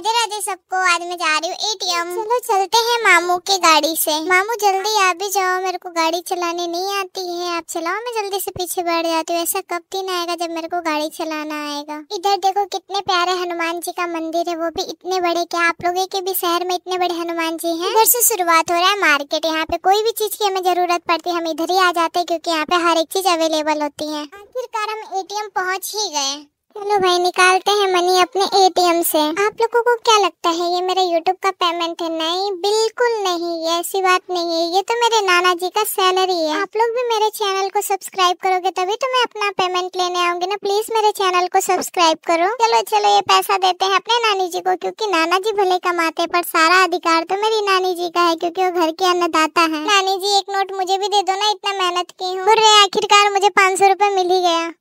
राधे राधे सबको आज मैं जा रही हूँ एटीएम चलो चलते हैं मामू के गाड़ी से मामू जल्दी आप भी जाओ मेरे को गाड़ी चलाने नहीं आती है आप चलाओ मैं जल्दी से पीछे बैठ जाती हूँ ऐसा कब दिन आएगा जब मेरे को गाड़ी चलाना आएगा इधर देखो कितने प्यारे हनुमान जी का मंदिर है वो भी इतने बड़े क्या आप लोगों के भी शहर में इतने बड़े हनुमान जी है इधर से शुरुआत हो रहा है मार्केट यहाँ पे कोई भी चीज की हमें जरूरत पड़ती है हम इधर ही आ जाते हैं क्योंकि यहाँ पे हर एक चीज अवेलेबल होती है आखिरकार हम एटीएम पहुँच ही गए चलो भाई निकालते हैं मनी अपने एटीएम से आप लोगों को क्या लगता है ये मेरा यूट्यूब का पेमेंट है नहीं बिल्कुल नहीं ये ऐसी बात नहीं है ये तो मेरे नाना जी का सैलरी है आप लोग भी मेरे चैनल को सब्सक्राइब करोगे तभी तो मैं अपना पेमेंट लेने आऊंगी ना प्लीज मेरे चैनल को सब्सक्राइब करो चलो चलो ये पैसा देते हैं अपने नानी जी को क्यूँकी नाना जी भले कमाते पर सारा अधिकार तो मेरी नानी जी का है क्यूँकी वो घर के अन्नदाता है नानी जी एक नोट मुझे भी दे दो ना इतना मेहनत की हूँ आखिरकार मुझे पाँच सौ मिल ही गया